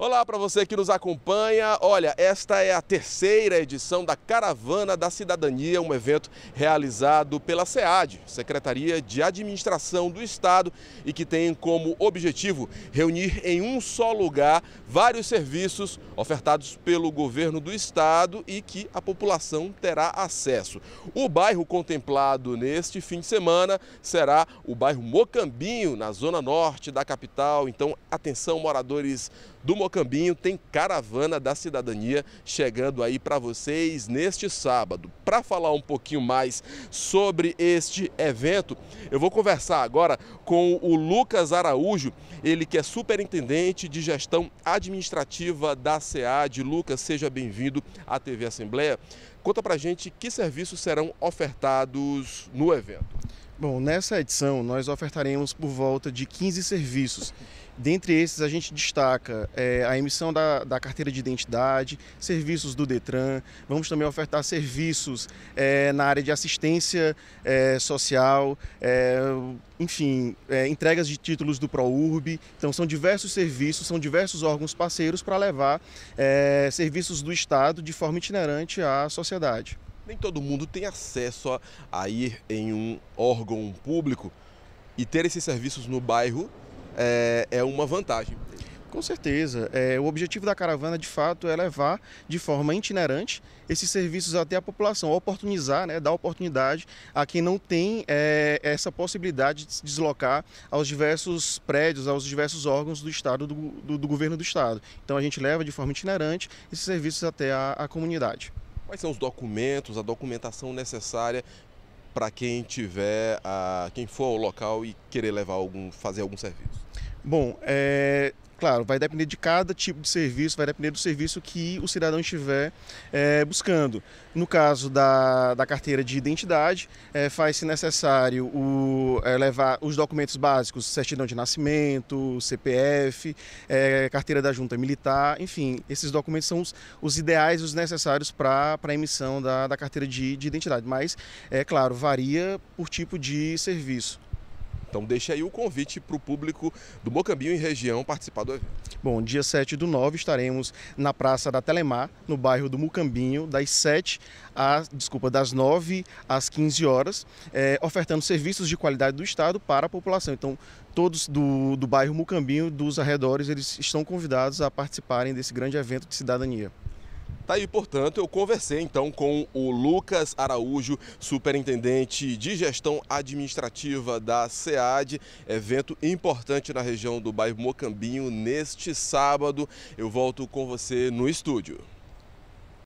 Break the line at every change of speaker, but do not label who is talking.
Olá para você que nos acompanha. Olha, esta é a terceira edição da Caravana da Cidadania, um evento realizado pela SEAD, Secretaria de Administração do Estado, e que tem como objetivo reunir em um só lugar vários serviços ofertados pelo governo do estado e que a população terá acesso. O bairro contemplado neste fim de semana será o bairro Mocambinho, na zona norte da capital. Então, atenção moradores do Mocambinho Mocambinho tem Caravana da Cidadania chegando aí para vocês neste sábado. Para falar um pouquinho mais sobre este evento, eu vou conversar agora com o Lucas Araújo, ele que é superintendente de gestão administrativa da SEAD. Lucas, seja bem-vindo à TV Assembleia. Conta pra gente que serviços serão ofertados no evento.
Bom, nessa edição nós ofertaremos por volta de 15 serviços. Dentre esses, a gente destaca é, a emissão da, da, carteira de identidade, serviços do Detran, vamos também ofertar serviços é, na área de assistência é, social, é, enfim, é, entregas de títulos do ProURB. Então, são diversos serviços, são diversos órgãos parceiros para levar é, serviços do Estado de forma itinerante à sociedade
nem todo mundo tem acesso a, a ir em um órgão público
e ter esses serviços no bairro é, é uma vantagem. Com certeza. É, o objetivo da caravana, de fato, é levar de forma itinerante esses serviços até a população, oportunizar, né, dar oportunidade a quem não tem é, essa possibilidade de se deslocar aos diversos prédios, aos diversos órgãos do Estado, do, do, do governo do Estado. Então a gente leva de forma itinerante esses serviços até a, a comunidade.
Quais são os documentos, a documentação necessária para quem tiver, a, ah, quem for ao local e querer levar algum, fazer algum serviço?
Bom, é, Claro, vai depender de cada tipo de serviço, vai depender do serviço que o cidadão estiver é, buscando. No caso da, da carteira de identidade, é, faz-se necessário o, é, levar os documentos básicos, certidão de nascimento, CPF, carteira da junta militar, enfim, esses documentos são os, os ideais, os necessários para a emissão da, da carteira de, de identidade. Mas, é claro, varia por tipo de serviço. Então deixa aí o convite para o público do Mocambinho e região participar do evento. Bom, dia 7 do 9 estaremos na Praça da Telemar, no bairro do Mucambinho, das 7 às, desculpa, das 9 às 15 horas, é, ofertando serviços de qualidade do Estado para a população. Então, todos do, do bairro Mucambinho, dos arredores, eles estão convidados a participarem desse grande evento de cidadania.
Tá aí, portanto, eu conversei então com o Lucas Araújo, superintendente de gestão administrativa da SEAD, evento importante na região do bairro Mocambinho neste sábado. Eu volto com você no estúdio.